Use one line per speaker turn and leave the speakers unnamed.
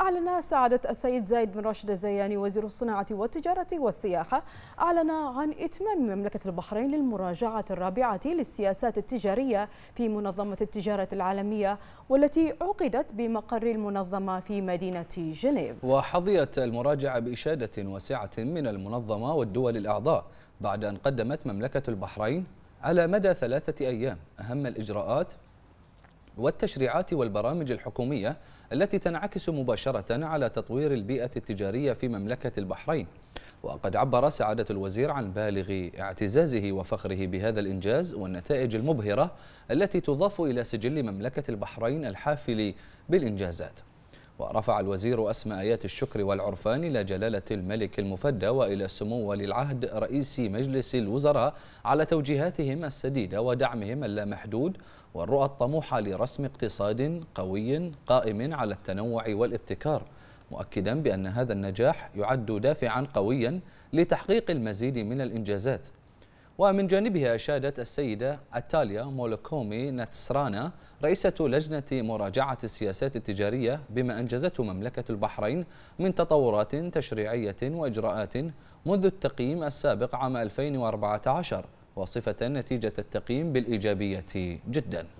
أعلن سعادة السيد زايد بن راشد الزياني وزير الصناعة والتجارة والسياحة أعلن عن إتمام مملكة البحرين للمراجعة الرابعة للسياسات التجارية في منظمة التجارة العالمية والتي عقدت بمقر المنظمة في مدينة جنيف
وحظيت المراجعة بإشادة واسعة من المنظمة والدول الأعضاء بعد أن قدمت مملكة البحرين على مدى ثلاثة أيام أهم الإجراءات والتشريعات والبرامج الحكومية التي تنعكس مباشرة على تطوير البيئة التجارية في مملكة البحرين وقد عبر سعادة الوزير عن بالغ اعتزازه وفخره بهذا الإنجاز والنتائج المبهرة التي تضاف إلى سجل مملكة البحرين الحافل بالإنجازات ورفع الوزير أسماء آيات الشكر والعرفان إلى جلالة الملك المفدى وإلى سمو ولي العهد رئيس مجلس الوزراء على توجيهاتهم السديدة ودعمهم اللامحدود والرؤى الطموحة لرسم اقتصاد قوي قائم على التنوع والابتكار مؤكدا بأن هذا النجاح يعد دافعا قويا لتحقيق المزيد من الإنجازات ومن جانبها أشادت السيدة أتاليا مولوكومي نتسرانا رئيسة لجنة مراجعة السياسات التجارية بما أنجزته مملكة البحرين من تطورات تشريعية وإجراءات منذ التقييم السابق عام 2014 وصفة نتيجة التقييم بالإيجابية جداً